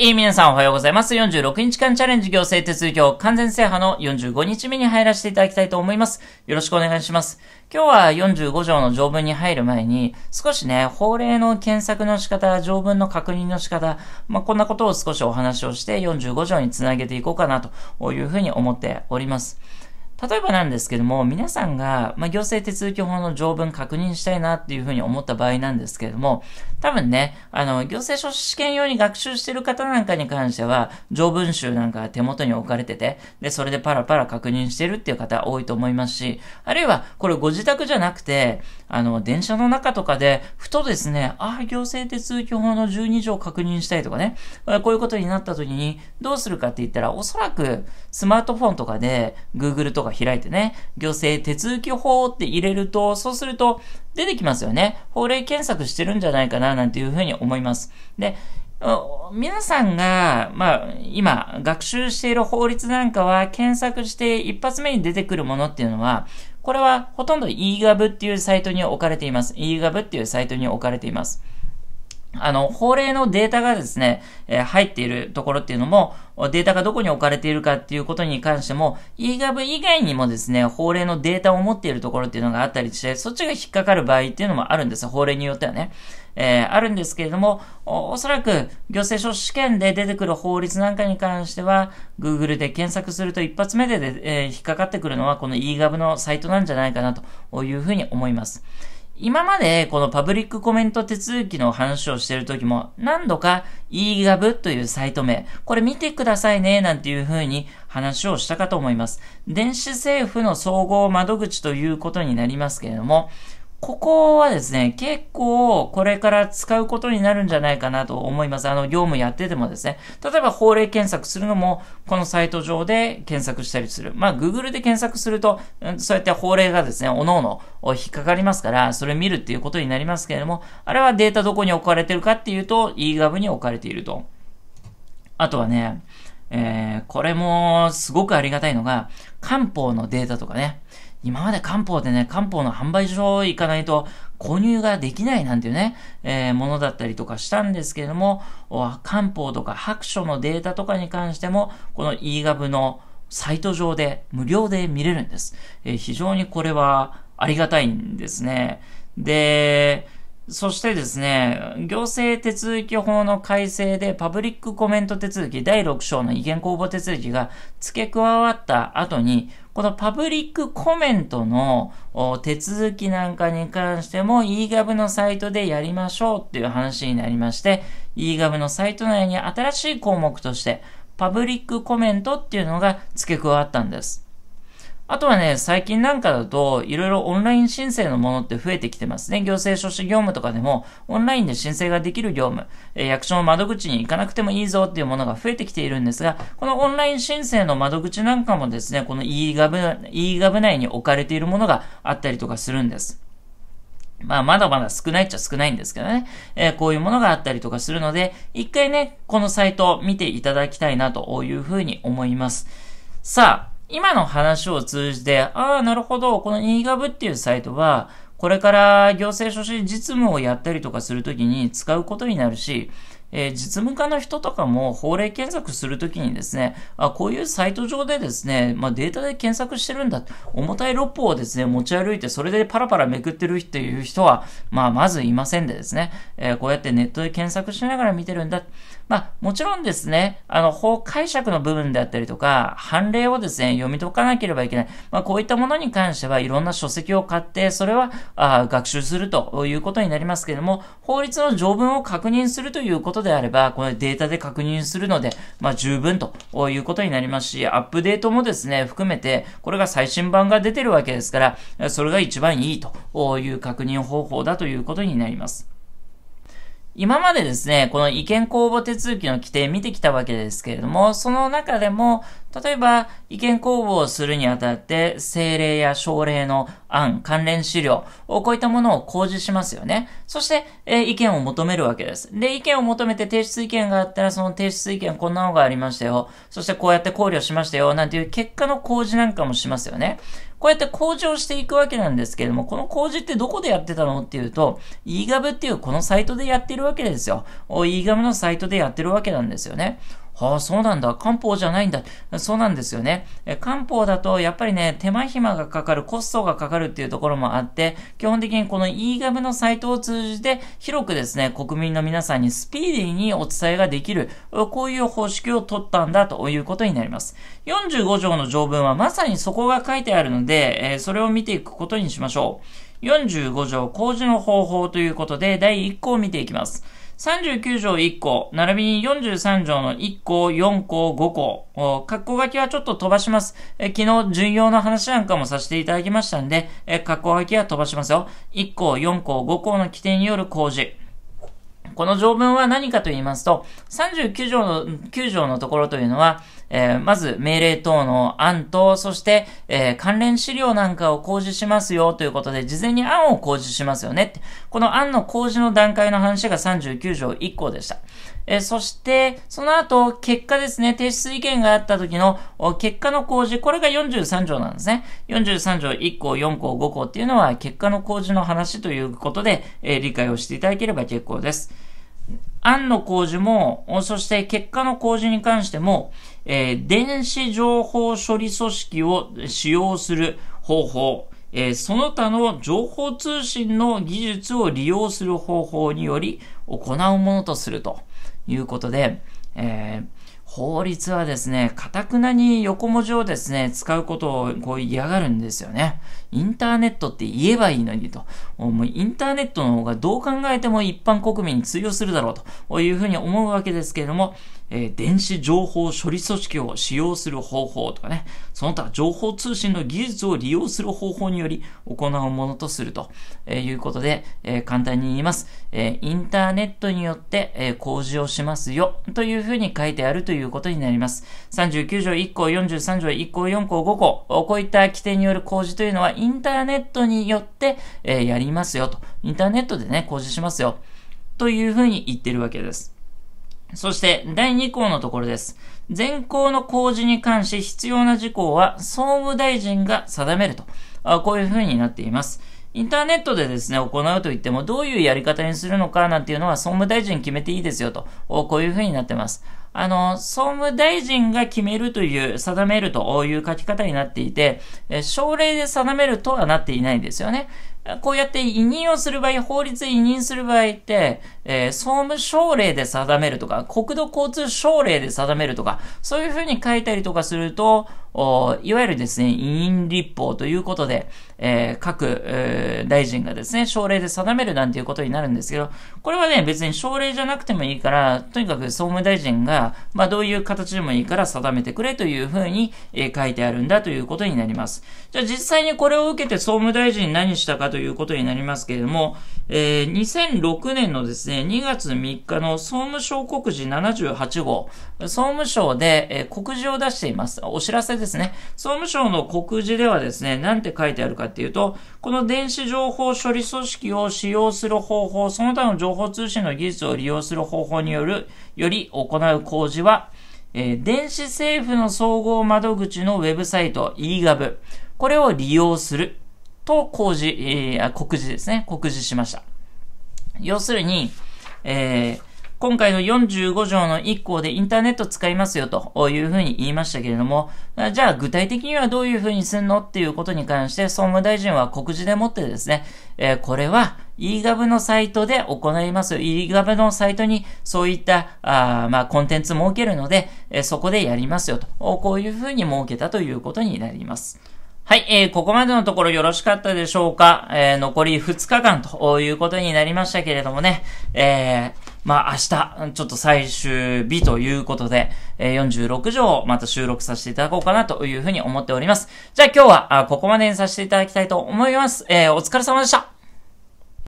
い、皆さんおはようございます。46日間チャレンジ行政手続きを完全制覇の45日目に入らせていただきたいと思います。よろしくお願いします。今日は45条の条文に入る前に、少しね、法令の検索の仕方、条文の確認の仕方、まあ、こんなことを少しお話をして45条につなげていこうかなというふうに思っております。例えばなんですけども、皆さんが、まあ、行政手続き法の条文確認したいなっていうふうに思った場合なんですけれども、多分ね、あの、行政書士試験用に学習してる方なんかに関しては、条文集なんか手元に置かれてて、で、それでパラパラ確認してるっていう方多いと思いますし、あるいは、これご自宅じゃなくて、あの、電車の中とかで、ふとですね、ああ、行政手続き法の12条確認したいとかね、こういうことになった時に、どうするかって言ったら、おそらく、スマートフォンとかで、Google とかが開いてね、行政手続き法って入れると、そうすると出てきますよね。法令検索してるんじゃないかな、なんていうふうに思います。で、皆さんが、まあ、今、学習している法律なんかは、検索して一発目に出てくるものっていうのは、これはほとんど eGov っていうサイトに置かれています。eGov っていうサイトに置かれています。あの、法令のデータがですね、えー、入っているところっていうのも、データがどこに置かれているかっていうことに関しても、eGov 以外にもですね、法令のデータを持っているところっていうのがあったりして、そっちが引っかかる場合っていうのもあるんです。法令によってはね。えー、あるんですけれどもお、おそらく行政書士試験で出てくる法律なんかに関しては、Google で検索すると一発目でで、えー、引っかかってくるのは、この eGov のサイトなんじゃないかなというふうに思います。今までこのパブリックコメント手続きの話をしてる時も何度か eGov というサイト名、これ見てくださいねなんていう風に話をしたかと思います。電子政府の総合窓口ということになりますけれども、ここはですね、結構これから使うことになるんじゃないかなと思います。あの、業務やっててもですね。例えば法令検索するのも、このサイト上で検索したりする。まあ、Google で検索すると、そうやって法令がですね、各々引っかかりますから、それ見るっていうことになりますけれども、あれはデータどこに置かれてるかっていうと、eGov に置かれていると。あとはね、えー、これもすごくありがたいのが、漢方のデータとかね。今まで漢方でね、漢方の販売所行かないと購入ができないなんていうね、えー、ものだったりとかしたんですけれども、漢方とか白書のデータとかに関しても、この eGov のサイト上で無料で見れるんです。えー、非常にこれはありがたいんですね。で、そしてですね、行政手続き法の改正でパブリックコメント手続き第6章の意見公募手続きが付け加わった後に、このパブリックコメントの手続きなんかに関しても eGov のサイトでやりましょうっていう話になりまして、eGov のサイト内に新しい項目としてパブリックコメントっていうのが付け加わったんです。あとはね、最近なんかだと、いろいろオンライン申請のものって増えてきてますね。行政書士業務とかでも、オンラインで申請ができる業務、えー、役所の窓口に行かなくてもいいぞっていうものが増えてきているんですが、このオンライン申請の窓口なんかもですね、この e-gov、内に置かれているものがあったりとかするんです。まあ、まだまだ少ないっちゃ少ないんですけどね。えー、こういうものがあったりとかするので、一回ね、このサイトを見ていただきたいなというふうに思います。さあ、今の話を通じて、ああ、なるほど、この eGov っていうサイトは、これから行政書士実務をやったりとかするときに使うことになるし、えー、実務家の人とかも法令検索するときにですね、あ、こういうサイト上でですね、まあ、データで検索してるんだ、重たい六歩をですね、持ち歩いて、それでパラパラめくってるっていう人は、まあ、まずいませんでですね、えー、こうやってネットで検索しながら見てるんだ。まあ、もちろんですね、あの、法解釈の部分であったりとか、判例をですね、読み解かなければいけない。まあ、こういったものに関しては、いろんな書籍を買って、それは、あ学習するということになりますけれども、法律の条文を確認するということことであれば、このデータで確認するので、まあ、十分ということになりますし、アップデートもですね、含めて、これが最新版が出てるわけですから、それが一番いいという確認方法だということになります。今までですね、この意見公募手続きの規定見てきたわけですけれども、その中でも、例えば、意見公募をするにあたって、政令や省令の案、関連資料、こういったものを公示しますよね。そして、えー、意見を求めるわけです。で、意見を求めて提出意見があったら、その提出意見こんなのがありましたよ。そしてこうやって考慮しましたよ。なんていう結果の公示なんかもしますよね。こうやって公示をしていくわけなんですけれども、この公示ってどこでやってたのっていうと、e ガブっていうこのサイトでやってるわけですよ。e ガブのサイトでやってるわけなんですよね。ああ、そうなんだ。漢方じゃないんだ。そうなんですよね。え漢方だと、やっぱりね、手間暇がかかる、コストがかかるっていうところもあって、基本的にこの e ガのサイトを通じて、広くですね、国民の皆さんにスピーディーにお伝えができる、こういう方式を取ったんだということになります。45条の条文はまさにそこが書いてあるので、えそれを見ていくことにしましょう。45条、工事の方法ということで、第1項を見ていきます。39条1項、並びに43条の1項、4項、5項、括弧書きはちょっと飛ばします。え昨日、巡用の話なんかもさせていただきましたんで、括弧書きは飛ばしますよ。1項、4項、5項の規定による工事。この条文は何かと言いますと、39条の、9条のところというのは、えー、まず命令等の案と、そして、えー、関連資料なんかを公示しますよということで、事前に案を公示しますよねって。この案の公示の段階の話が39条1項でした。えー、そして、その後、結果ですね、提出意見があった時の結果の公示、これが43条なんですね。43条1項、4項、5項っていうのは結果の公示の話ということで、え理解をしていただければ結構です。案の工事も、そして結果の工事に関しても、えー、電子情報処理組織を使用する方法、えー、その他の情報通信の技術を利用する方法により行うものとするということで、えー法律はですね、かたくなに横文字をですね、使うことをこう嫌がるんですよね。インターネットって言えばいいのにと、もうインターネットの方がどう考えても一般国民に通用するだろうというふうに思うわけですけれども、えー、電子情報処理組織を使用する方法とかね、その他情報通信の技術を利用する方法により行うものとすると、えー、いうことで、えー、簡単に言います、えインターネットによって、え工事をしますよというふうに書いてあるということになります。39条1項、43条1項、4項、5項、こういった規定による工事というのはインターネットによって、えー、やりますよと。インターネットでね、工事しますよ。というふうに言ってるわけです。そして、第2項のところです。全項の公示に関し必要な事項は総務大臣が定めると。あこういうふうになっています。インターネットでですね、行うといっても、どういうやり方にするのかなんていうのは、総務大臣決めていいですよと、こういうふうになってます。あの、総務大臣が決めるという、定めるという書き方になっていて、えー、省令で定めるとはなっていないんですよね。こうやって委任をする場合、法律委任する場合って、えー、総務省令で定めるとか、国土交通省令で定めるとか、そういうふうに書いたりとかすると、いわゆるですね、委任立法ということで、えー、各、えー、大臣がですね、省令で定めるなんていうことになるんですけど、これはね、別に省令じゃなくてもいいから、とにかく総務大臣が、まあどういう形でもいいから定めてくれというふうに、えー、書いてあるんだということになります。じゃあ実際にこれを受けて総務大臣何したかとということになりますけれども、えー、2006年のですね、2月3日の総務省告示78号、総務省で、えー、告示を出しています。お知らせですね。総務省の告示ではですね、なんて書いてあるかっていうと、この電子情報処理組織を使用する方法、その他の情報通信の技術を利用する方法による、より行う工事は、えー、電子政府の総合窓口のウェブサイト e-gov、これを利用する。と公示、えー、告示ですね。告示しました。要するに、えー、今回の45条の1項でインターネット使いますよというふうに言いましたけれども、じゃあ具体的にはどういうふうにすんのっていうことに関して総務大臣は告示でもってですね、えー、これは eGov のサイトで行います。eGov のサイトにそういったあまあ、コンテンツ設けるので、えー、そこでやりますよと、こういうふうに設けたということになります。はい、えー、ここまでのところよろしかったでしょうか。えー、残り2日間ということになりましたけれどもね、えー、まあ明日、ちょっと最終日ということで、え46条をまた収録させていただこうかなというふうに思っております。じゃあ今日は、ここまでにさせていただきたいと思います。えー、お疲れ様でした。